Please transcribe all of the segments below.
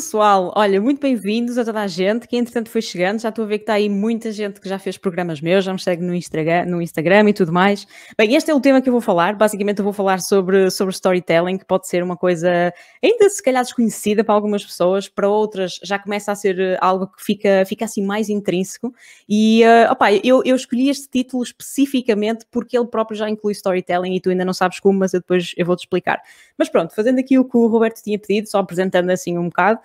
pessoal, olha, muito bem-vindos a toda a gente que entretanto foi chegando. Já estou a ver que está aí muita gente que já fez programas meus, já me segue no Instagram, no Instagram e tudo mais. Bem, este é o tema que eu vou falar. Basicamente, eu vou falar sobre, sobre storytelling, que pode ser uma coisa ainda se calhar desconhecida para algumas pessoas, para outras já começa a ser eh, algo que fica, fica assim mais intrínseco. E uh, eh, opa, eu, eu escolhi este título especificamente porque ele próprio já inclui storytelling e tu ainda não sabes como, mas eu depois eu vou-te explicar. Mas pronto, fazendo aqui o que o Roberto tinha pedido, só apresentando assim um bocado.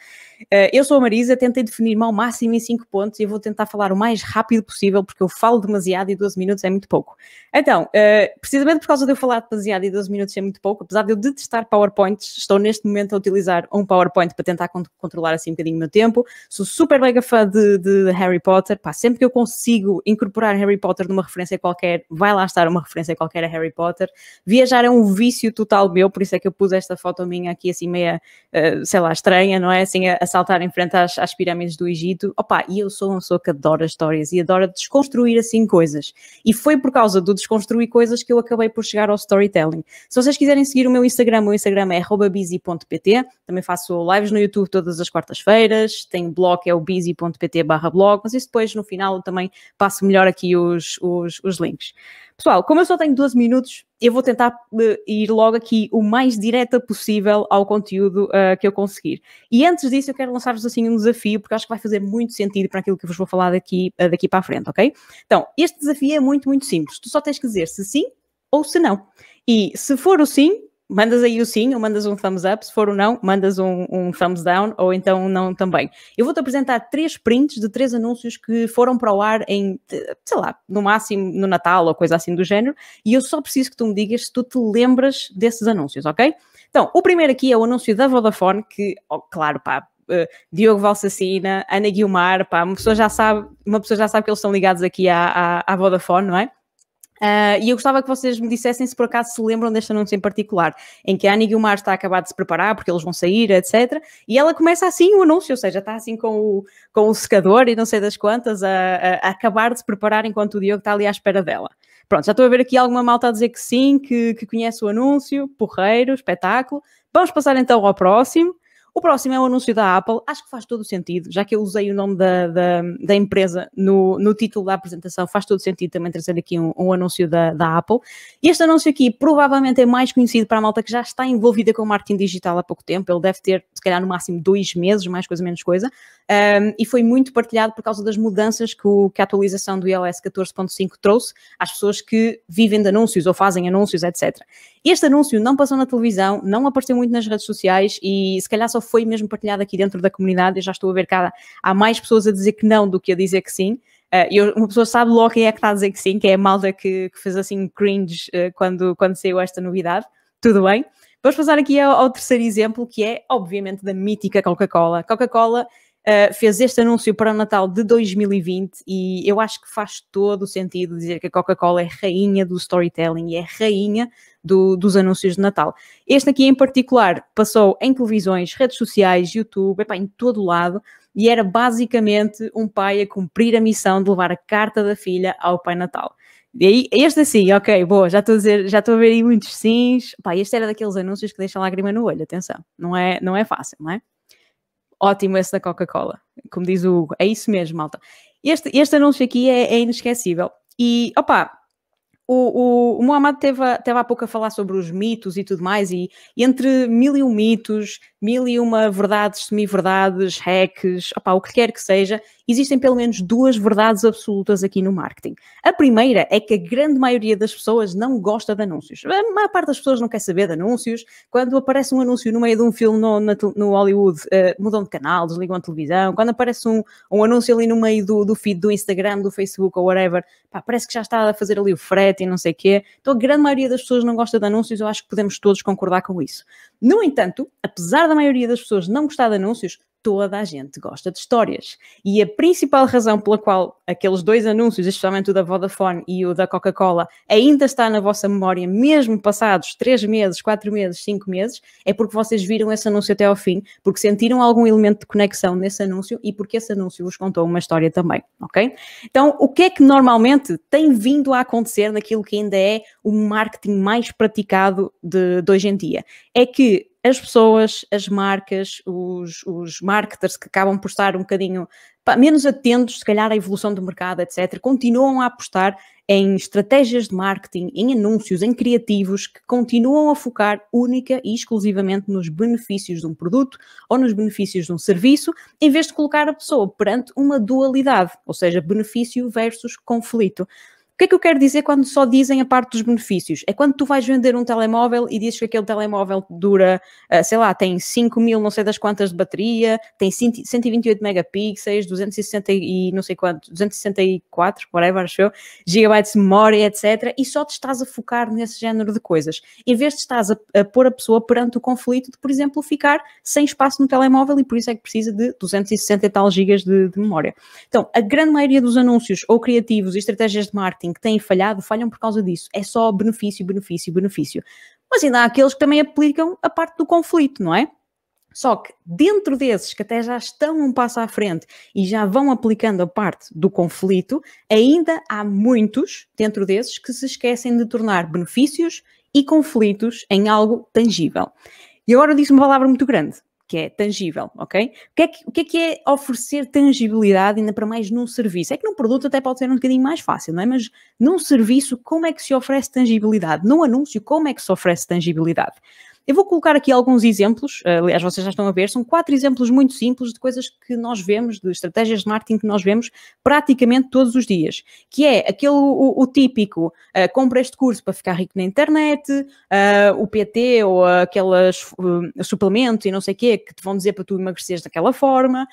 Eh, eu sou a Marisa, tentei definir-me ao máximo em 5 pontos e vou tentar falar o mais rápido possível, porque eu falo demasiado e 12 minutos é muito pouco. Então, eh, precisamente por causa de eu falar demasiado e 12 minutos é muito pouco, apesar de eu detestar PowerPoints, estou neste momento a utilizar um PowerPoint para tentar controlar assim um bocadinho o meu tempo. Sou super mega fã de, de Harry Potter, pá, sempre que eu consigo incorporar Harry Potter numa referência qualquer, vai lá estar uma referência qualquer a Harry Potter. Viajar é um vício total meu, por isso é que eu pus esta foto minha aqui assim meia, eh, sei lá, estranha, não é? assim a, a, saltar em frente às, às pirâmides do Egito. Opa, e eu sou uma pessoa que adora histórias e adora desconstruir assim coisas. E foi por causa do desconstruir coisas que eu acabei por chegar ao storytelling. Se vocês quiserem seguir o meu Instagram, o Instagram é busy.pt. Também faço lives no YouTube todas as quartas-feiras. Tenho blog, é o busy.pt/blog. Mas isso depois no final também passo melhor aqui os, os, os links. Pessoal, como eu só tenho 12 minutos, eu vou tentar eh, ir logo aqui o mais direta possível ao conteúdo uh, que eu conseguir. E antes disso, eu quero lançar-vos assim um desafio, porque acho que vai fazer muito sentido para aquilo que eu vos vou falar daqui, uh, daqui para a frente, ok? Então, este desafio é muito, muito simples. Tu só tens que dizer se sim ou se não. E se for o sim, mandas aí o sim ou mandas um thumbs up, se for o não, mandas um, um thumbs down ou então um não também. Eu vou-te apresentar três prints de três anúncios que foram para o ar em, eh, sei lá, no máximo no Natal ou coisa assim do género, e eu só preciso que tu me digas se tu te lembras desses anúncios, ok? Então, o primeiro aqui é o anúncio da Vodafone, que, oh, claro, pá, Uh, Diogo Valsacina, Ana Guilmar, pá, uma pessoa já sabe, uma pessoa já sabe que eles são ligados aqui à, à, à Vodafone, não é? Uh, e eu gostava que vocês me dissessem se por acaso se lembram deste anúncio em particular, em que a Annie Guilmar está acabar de se preparar porque eles vão sair, etc. E ela começa assim o anúncio, ou seja, está assim com o, com o secador e não sei das quantas, a, a, a acabar de se preparar enquanto o Diogo está ali à espera dela. Pronto, já estou a ver aqui alguma malta a dizer que sim, que, que conhece o anúncio, porreiro, espetáculo. Vamos passar então ao próximo. O próximo é o anúncio da Apple, acho que faz todo o sentido, já que eu usei o nome da, da, da empresa no, no título da apresentação, faz todo o sentido também trazer aqui um, um anúncio da, da Apple. E este anúncio aqui provavelmente é mais conhecido para a malta que já está envolvida com o marketing digital há pouco tempo, ele deve ter, se calhar, no máximo dois meses, mais coisa menos coisa, um, e foi muito partilhado por causa das mudanças que, o, que a atualização do iOS 14.5 trouxe às pessoas que vivem de anúncios ou fazem anúncios, etc. Este anúncio não passou na televisão, não apareceu muito nas redes sociais e se calhar só foi mesmo partilhado aqui dentro da comunidade. Eu já estou a ver há, mais pessoas a dizer que não do que a dizer que sim. Uh, eu, uma pessoa sabe logo quem é que está a dizer que sim, que é a malda que, que fez assim cringe uh, quando, quando saiu esta novidade. Tudo bem. Vamos passar aqui ao, ao terceiro exemplo, que é, obviamente, da mítica Coca-Cola. Coca-Cola eh, fez este anúncio para o Natal de 2020 e eu acho que faz todo o sentido dizer que a Coca-Cola é rainha do storytelling e é rainha do, dos anúncios de Natal. Este aqui em particular passou em televisões, redes sociais, YouTube, epá, em todo lado e era basicamente um pai a cumprir a missão de levar a carta da filha ao Pai Natal. E aí, este assim, ok, boa, já estou a dizer, já estou a ver aí muitos sims. Pá, este era daqueles anúncios que deixam lágrima no olho, atenção, não é, não é fácil, não é? Ótimo esse da Coca-Cola. Como diz o Hugo. É isso mesmo, malta. Este, este anúncio aqui é, é inesquecível. E, opá, o, o, o Muhammad teve, teve há pouco a falar sobre os mitos e tudo mais, e, e entre mil e um mitos, mil e uma verdades, semi-verdades, hacks, opá, o que quer que seja, existem pelo menos duas verdades absolutas aqui no marketing. A primeira é que a grande maioria das pessoas não gosta de anúncios. A maior parte das pessoas não quer saber de anúncios. Quando aparece um anúncio no meio de um filme no, na, no Hollywood, uh, mudam de canal, desligam a televisão. Quando aparece um, um anúncio ali no meio do, do feed do Instagram, do Facebook ou whatever, pá, parece que já está a fazer ali o frete e não sei o quê. Então a grande maioria das pessoas não gosta de anúncios, eu acho que podemos todos concordar com isso. No entanto, apesar da maioria das pessoas não gostar de anúncios, toda a gente gosta de histórias. E a principal razão pela qual aqueles dois anúncios, especialmente o da Vodafone e o da Coca-Cola, ainda está na vossa memória, mesmo passados três meses, quatro meses, cinco meses, é porque vocês viram esse anúncio até ao fim, porque sentiram algum elemento de conexão nesse anúncio e porque esse anúncio vos contou uma história também, ok? Então, o que é que normalmente tem vindo a acontecer naquilo que ainda é o marketing mais praticado de, de hoje em dia? É que as pessoas, as marcas, os, os marketers que acabam por estar um bocadinho pá, menos atentos, se calhar, à evolução do mercado, etc., continuam a apostar em estratégias de marketing, em anúncios, em criativos que continuam a focar única e exclusivamente nos benefícios de um produto ou nos benefícios de um serviço, em vez de colocar a pessoa perante uma dualidade, ou seja, benefício versus conflito. O que é que eu quero dizer quando só dizem a parte dos benefícios? É quando tu vais vender um telemóvel e dizes que aquele telemóvel dura, ah, sei lá, tem 5 mil não sei das quantas de bateria, tem 128 megapixels, 260 e não sei quanto, 264, whatever, acho eu, gigabytes de memória, etc. E só te estás a focar nesse género de coisas. Em vez de estás a, a pôr a pessoa perante o conflito de, por exemplo, ficar sem espaço no telemóvel e por isso é que precisa de 260 e tal gigas de, de memória. Então, a grande maioria dos anúncios ou criativos e estratégias de marketing marketing que têm falhado falham por causa disso. É só benefício, benefício, benefício. Mas ainda há aqueles que também aplicam a parte do conflito, não é? Só que dentro desses que até já estão um passo à frente e já vão aplicando a parte do conflito, ainda há muitos dentro desses que se esquecem de tornar benefícios e conflitos em algo tangível. E agora eu disse uma palavra muito grande, que é tangível, ok? O que é que, o que é que, é oferecer tangibilidade ainda para mais num serviço? É que num produto até pode ser um bocadinho mais fácil, não é? Mas num serviço, como é que se oferece tangibilidade? Num anúncio, como é que se oferece tangibilidade? Eu vou colocar aqui alguns exemplos, aliás, vocês já estão a ver, são quatro exemplos muito simples de coisas que nós vemos, de estratégias de marketing que nós vemos praticamente todos os dias, que é aquele o, o típico uh, compra este curso para ficar rico na internet, uh, o PT ou uh, aqueles uh, eh, suplementos e não sei o quê que te vão dizer para tu emagreceres daquela forma,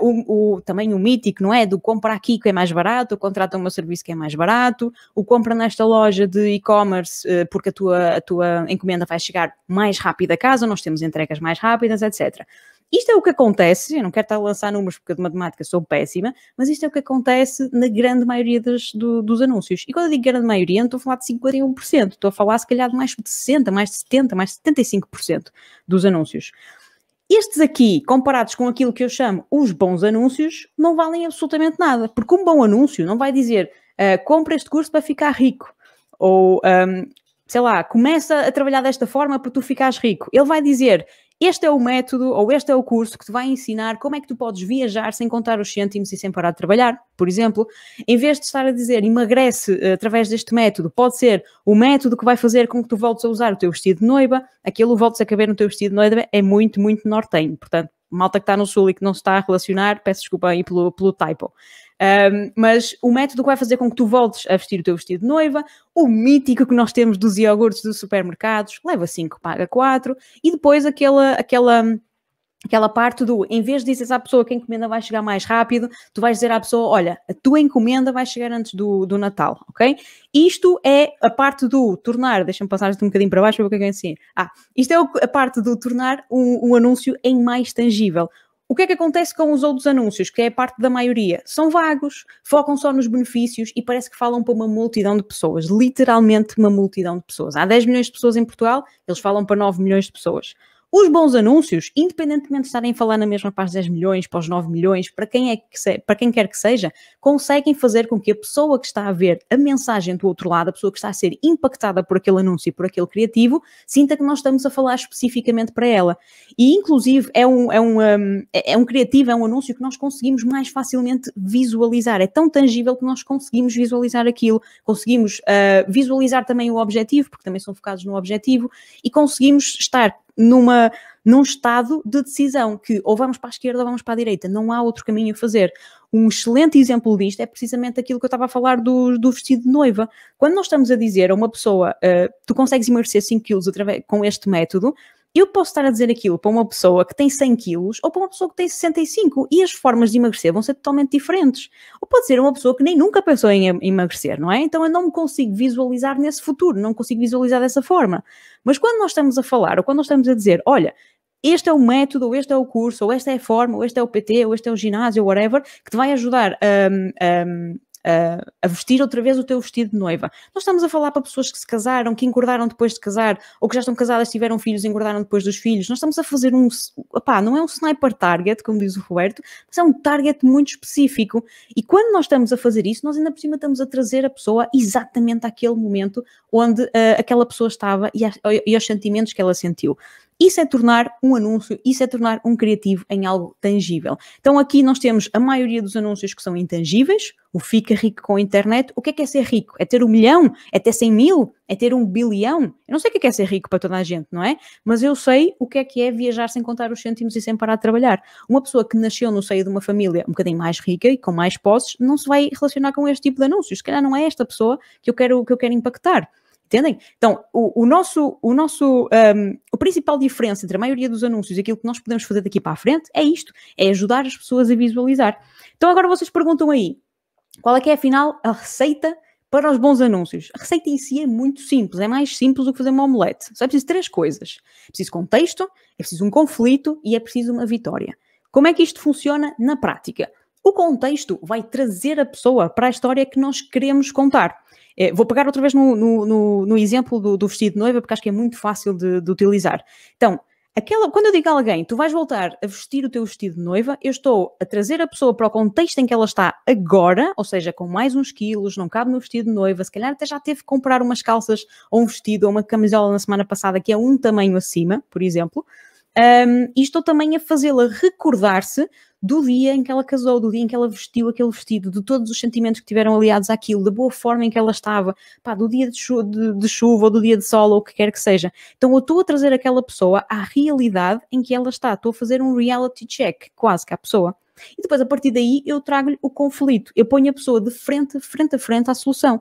o, o, também o mítico, não é? Do compra aqui que é mais barato, contrata o meu serviço que é mais barato, o compra nesta loja de e-commerce porque a tua, a tua encomenda vai chegar mais mais rápido a casa, nós temos entregas mais rápidas, etc. Isto é o que acontece, eu não quero estar a lançar números porque de matemática sou péssima, mas isto é o que acontece na grande maioria dos, do, dos anúncios. E quando eu digo grande maioria, não estou a falar de 51%, estou a falar se calhar de mais de 60%, mais de 70%, mais de 75% dos anúncios. Estes aqui, comparados com aquilo que eu chamo os bons anúncios, não valem absolutamente nada, porque um bom anúncio não vai dizer uh, compra este curso para ficar rico, ou um, ehm, sei lá, começa a trabalhar desta forma para tu ficares rico. Ele vai dizer, este é o método ou este é o curso que te vai ensinar como é que tu podes viajar sem contar os cêntimos e sem parar de trabalhar, por exemplo, em vez de estar a dizer emagrece eh, através deste método, pode ser o método que vai fazer com que tu voltes a usar o teu vestido de noiva, aquilo voltes a caber no teu vestido de noiva é muito, muito norteño. portanto malta que está no sul e que não se está a relacionar, peço desculpa aí pelo, pelo typo. Um, mas o método que vai fazer com que tu voltes a vestir o teu vestido de noiva, o mítico que nós temos dos iogurtes dos supermercados, leva 5, paga 4, e depois aquela, aquela aquela parte do, em vez de dizer à pessoa que a encomenda vai chegar mais rápido, tu vais dizer à pessoa, olha, a tua encomenda vai chegar antes do, do Natal, ok? Isto é a parte do tornar, deixa-me passar isto um bocadinho para baixo para ver o que é que é assim. Ah, isto é a parte do tornar o, o anúncio em mais tangível. O que é que acontece com os outros anúncios, que é a parte da maioria? São vagos, focam só nos benefícios e parece que falam para uma multidão de pessoas, literalmente uma multidão de pessoas. Há 10 milhões de pessoas em Portugal, eles falam para 9 milhões de pessoas. Os bons anúncios, independentemente de estarem a falar na mesma para os 10 milhões, para os 9 milhões, para quem, é que se, para quem quer que seja, conseguem fazer com que a pessoa que está a ver a mensagem do outro lado, a pessoa que está a ser impactada por aquele anúncio e por aquele criativo, sinta que nós estamos a falar especificamente para ela. E, inclusive, é um, é um, hum, é, é um criativo, é um anúncio que nós conseguimos mais facilmente visualizar. É tão tangível que nós conseguimos visualizar aquilo, conseguimos uh, visualizar também o objetivo, porque também são focados no objetivo, e conseguimos estar numa, num estado de decisão, que ou vamos para a esquerda ou vamos para a direita, não há outro caminho a fazer. Um excelente exemplo disto é precisamente aquilo que eu estava a falar do, do vestido de noiva. Quando nós estamos a dizer a uma pessoa, uh, tu consegues emagrecer 5 quilos através, com este método, eu posso estar a dizer aquilo para uma pessoa que tem 100 quilos ou para uma pessoa que tem 65 e as formas de emagrecer vão ser totalmente diferentes. Ou pode ser uma pessoa que nem nunca pensou em emagrecer, não é? Então eu não me consigo visualizar nesse futuro, não consigo visualizar dessa forma. Mas quando nós estamos a falar ou quando nós estamos a dizer, olha, este é o método, ou este é o curso, ou esta é a forma, ou este é o PT, ou este é o ginásio, whatever, que te vai ajudar a, a, a vestir outra vez o teu vestido de noiva. Nós estamos a falar para pessoas que se casaram, que engordaram depois de casar, ou que já estão casadas, tiveram filhos, e engordaram depois dos filhos. Nós estamos a fazer um, opá, não é um sniper target, como diz o Roberto, mas é um target muito específico. E quando nós estamos a fazer isso, nós ainda por cima estamos a trazer a pessoa exatamente àquele momento onde uh, aquela pessoa estava e, a, e aos sentimentos que ela sentiu. Isso é tornar um anúncio, isso é tornar um criativo em algo tangível. Então aqui nós temos a maioria dos anúncios que são intangíveis, o fica rico com a internet. O que é que é ser rico? É ter um milhão? É ter cem mil? É ter um bilhão? Eu não sei o que é, que é ser rico para toda a gente, não é? Mas eu sei o que é que é viajar sem contar os cêntimos e sem parar de trabalhar. Uma pessoa que nasceu no seio de uma família um bocadinho mais rica e com mais posses não se vai relacionar com este tipo de anúncios. Se calhar não é esta pessoa que eu quero, que eu quero impactar. Entendem? Então, o, o nosso, o nosso, um, principal diferença entre a maioria dos anúncios e aquilo que nós podemos fazer daqui para a frente é isto, é ajudar as pessoas a visualizar. Então agora vocês perguntam aí, qual é que é afinal a receita para os bons anúncios? A receita em si é muito simples, é mais simples do que fazer uma omelete. Só é preciso três coisas. É preciso contexto, é preciso um conflito e é preciso uma vitória. Como é que isto funciona na prática? O contexto vai trazer a pessoa para a história que nós queremos contar. É, vou pegar outra vez no, no, no, no exemplo do, do, vestido de noiva, porque acho que é muito fácil de, de utilizar. Então, aquela, quando eu digo a alguém, tu vais voltar a vestir o teu vestido de noiva, eu estou a trazer a pessoa para o contexto em que ela está agora, ou seja, com mais uns quilos, não cabe no vestido de noiva, se calhar até já teve que comprar umas calças ou um vestido ou uma camisola na semana passada que é um tamanho acima, por exemplo. Um, e estou também a fazê-la recordar-se do dia em que ela casou, do dia em que ela vestiu aquele vestido, de todos os sentimentos que tiveram aliados àquilo, da boa forma em que ela estava, pá, do dia de, de, de chuva ou do dia de sol ou o que quer que seja. Então eu estou a trazer aquela pessoa à realidade em que ela está, estou a fazer um reality check quase que à pessoa. E depois a partir daí eu trago-lhe o conflito, eu ponho a pessoa de frente, frente a frente à solução.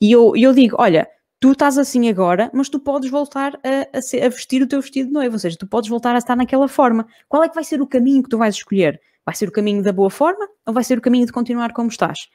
E eu, eu digo, olha, tu estás assim agora, mas tu podes voltar a, a, ser, a, vestir o teu vestido de noiva, ou seja, tu podes voltar a estar naquela forma. Qual é que vai ser o caminho que tu vais escolher? Vai ser o caminho da boa forma ou vai ser o caminho de continuar como estás?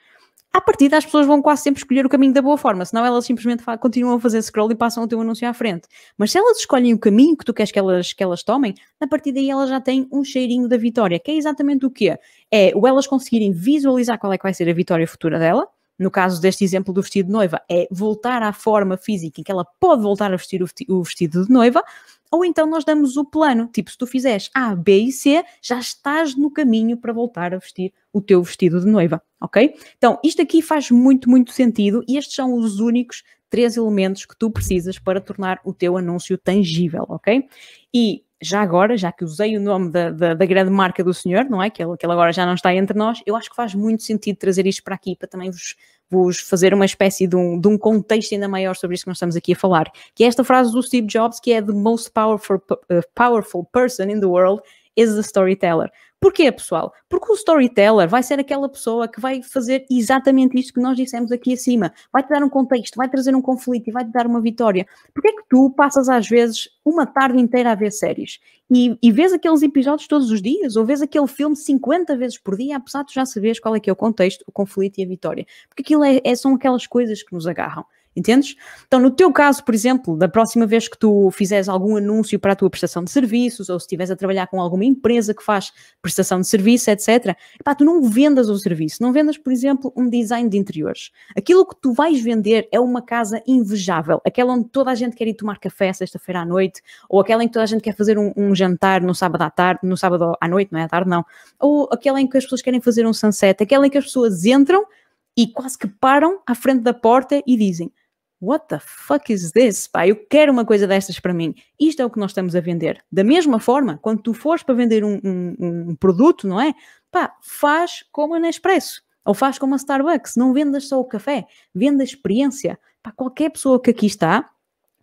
À partida, as pessoas vão quase sempre escolher o caminho da boa forma, senão elas simplesmente continuam a fazer scroll e passam o teu anúncio à frente. Mas se elas escolhem o caminho que tu queres que elas, que elas tomem, a partir daí elas já têm um cheirinho da vitória, que é exatamente o quê? É o elas conseguirem visualizar qual é que vai ser a vitória futura dela, no caso deste exemplo do vestido de noiva, é voltar à forma física em que ela pode voltar a vestir o vestido de noiva, ou então nós damos o plano, tipo, se tu fizeres A, B e C, já estás no caminho para voltar a vestir o teu vestido de noiva, ok? Então, isto aqui faz muito, muito sentido e estes são os únicos três elementos que tu precisas para tornar o teu anúncio tangível, ok? E já agora, já que usei o nome da, da, da, grande marca do senhor, não é? Que ele, que ele agora já não está entre nós, eu acho que faz muito sentido trazer isto para aqui, para também vos, vos fazer uma espécie de um, de um contexto ainda maior sobre isto que nós estamos aqui a falar. Que é esta frase do Steve Jobs, que é The most powerful, uh, powerful person in the world is the storyteller. Porquê, pessoal? Porque o storyteller vai ser aquela pessoa que vai fazer exatamente isto que nós dissemos aqui acima. Vai-te dar um contexto, vai trazer um conflito e vai-te dar uma vitória. Porquê é que tu passas às vezes uma tarde inteira a ver séries e, e vês aqueles episódios todos os dias ou vês aquele filme 50 vezes por dia, apesar de tu já saberes qual é que é o contexto, o conflito e a vitória? Porque aquilo é, é são aquelas coisas que nos agarram. Entendes? Então, no teu caso, por exemplo, da próxima vez que tu fizeres algum anúncio para a tua prestação de serviços, ou se estiveres a trabalhar com alguma empresa que faz prestação de serviço, etc., epá, tu não vendas o serviço, não vendas, por exemplo, um design de interiores. Aquilo que tu vais vender é uma casa invejável, aquela onde toda a gente quer ir tomar café sexta-feira à noite, ou aquela em que toda a gente quer fazer um, um, jantar no sábado à tarde, no sábado à noite, não é à tarde, não, ou aquela em que as pessoas querem fazer um sunset, aquela em que as pessoas entram e quase que param à frente da porta e dizem What the fuck is this? Pá, eu quero uma coisa destas para mim. Isto é o que nós estamos a vender. Da mesma forma, quando tu fores para vender um, um, um produto, não é? Pá, faz como a Nespresso ou faz como a Starbucks. Não vendas só o café, venda a experiência. Pá, qualquer pessoa que aqui está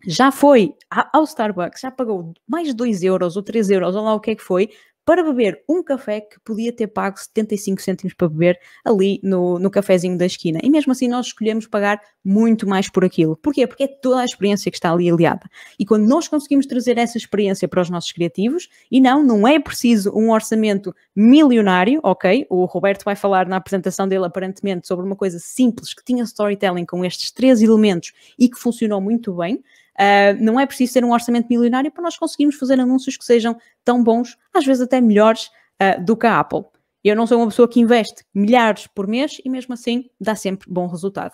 já foi ao Starbucks, já pagou mais de 2 euros ou 3 euros, ou lá o que é que foi, para beber um café que podia ter pago 75 cêntimos para beber ali no, no cafezinho da esquina. E mesmo assim nós escolhemos pagar muito mais por aquilo. Porquê? Porque é toda a experiência que está ali aliada. E quando nós conseguimos trazer essa experiência para os nossos criativos, e não, não é preciso um orçamento milionário, ok? O Roberto vai falar na apresentação dele aparentemente sobre uma coisa simples que tinha storytelling com estes três elementos e que funcionou muito bem, Uh, não é preciso ter um orçamento milionário para nós conseguirmos fazer anúncios que sejam tão bons, às vezes até melhores, uh, do que a Apple. Eu não sou uma pessoa que investe milhares por mês e mesmo assim dá sempre bom resultado.